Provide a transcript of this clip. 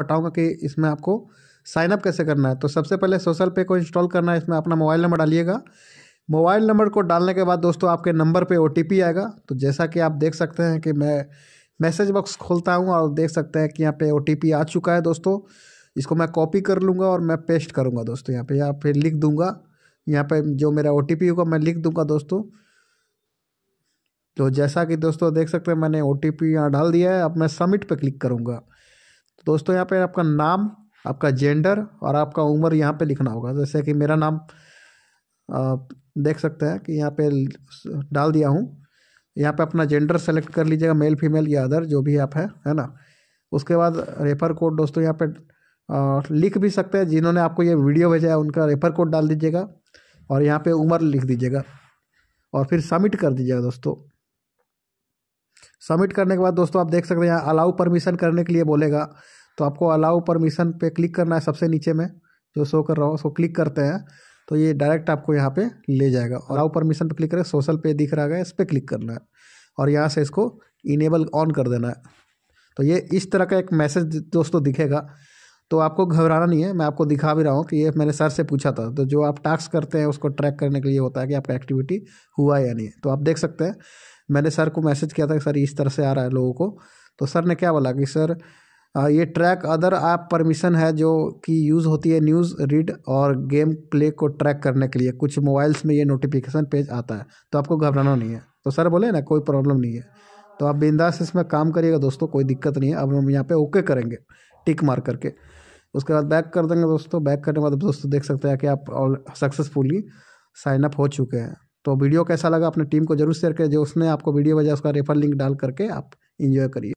बताऊंगा कि इसमें आपको साइनअप कैसे करना है तो सबसे पहले सोशल पे को इंस्टॉल करना है इसमें अपना मोबाइल नंबर डालिएगा मोबाइल नंबर को डालने के बाद दोस्तों आपके नंबर पे ओ आएगा तो जैसा कि आप देख सकते हैं कि मैं मैसेज बॉक्स खोलता हूँ और देख सकते हैं कि यहाँ पे ओ आ चुका है दोस्तों इसको मैं कॉपी कर लूँगा और मैं पेस्ट करूँगा दोस्तों यहाँ पर यहाँ पे लिख दूँगा यहाँ पर जो मेरा ओ होगा मैं लिख दूँगा दोस्तों तो जैसा कि दोस्तों देख सकते हैं मैंने ओ टी यहाँ डाल दिया है अब मैं सबमिट पर क्लिक करूँगा तो दोस्तों यहाँ पे आपका नाम आपका जेंडर और आपका उम्र यहाँ पे लिखना होगा जैसे कि मेरा नाम आप देख सकते हैं कि यहाँ पे डाल दिया हूँ यहाँ पे अपना जेंडर सेलेक्ट कर लीजिएगा मेल फीमेल या अदर जो भी आप है है ना उसके बाद रेफर कोड दोस्तों यहाँ पे लिख भी सकते हैं जिन्होंने आपको ये वीडियो भेजा है उनका रेफर कोड डाल दीजिएगा और यहाँ पे उम्र लिख दीजिएगा और फिर सबमिट कर दीजिएगा दोस्तों सबमिट करने के बाद दोस्तों आप देख सकते हैं यहाँ अलाउ परमिशन करने के लिए बोलेगा तो आपको अलाउ परमिशन पे क्लिक करना है सबसे नीचे में जो शो कर रहा हो उसको क्लिक करते हैं तो ये डायरेक्ट आपको यहाँ पे ले जाएगा अलाउ परमिशन पे क्लिक करें सोशल पे दिख रहा है इस पर क्लिक करना है और यहाँ से इसको इनेबल ऑन कर देना है तो ये इस तरह का एक मैसेज दोस्तों दिखेगा तो आपको घबराना नहीं है मैं आपको दिखा भी रहा हूँ कि ये मैंने सर से पूछा था तो जो आप टास्क करते हैं उसको ट्रैक करने के लिए होता है कि आपका एक्टिविटी हुआ या नहीं तो आप देख सकते हैं मैंने सर को मैसेज किया था कि सर इस तरह से आ रहा है लोगों को तो सर ने क्या बोला कि सर ये ट्रैक अदर ऐप परमिशन है जो कि यूज़ होती है न्यूज़ रीड और गेम प्ले को ट्रैक करने के लिए कुछ मोबाइल्स में ये नोटिफिकेशन पेज आता है तो आपको घबराना नहीं है तो सर बोले ना कोई प्रॉब्लम नहीं है तो आप बिंदास इसमें काम करिएगा दोस्तों कोई दिक्कत नहीं है अब हम यहाँ पे ओके करेंगे टिक मार करके उसके बाद बैक कर देंगे दोस्तों बैक करने के बाद दोस्तों देख सकते हैं कि आप ऑल सक्सेसफुली साइन अप हो चुके हैं तो वीडियो कैसा लगा अपने टीम को जरूर शेयर करें जो उसने आपको वीडियो भेजा उसका रेफर लिंक डाल करके आप इन्जॉय करिए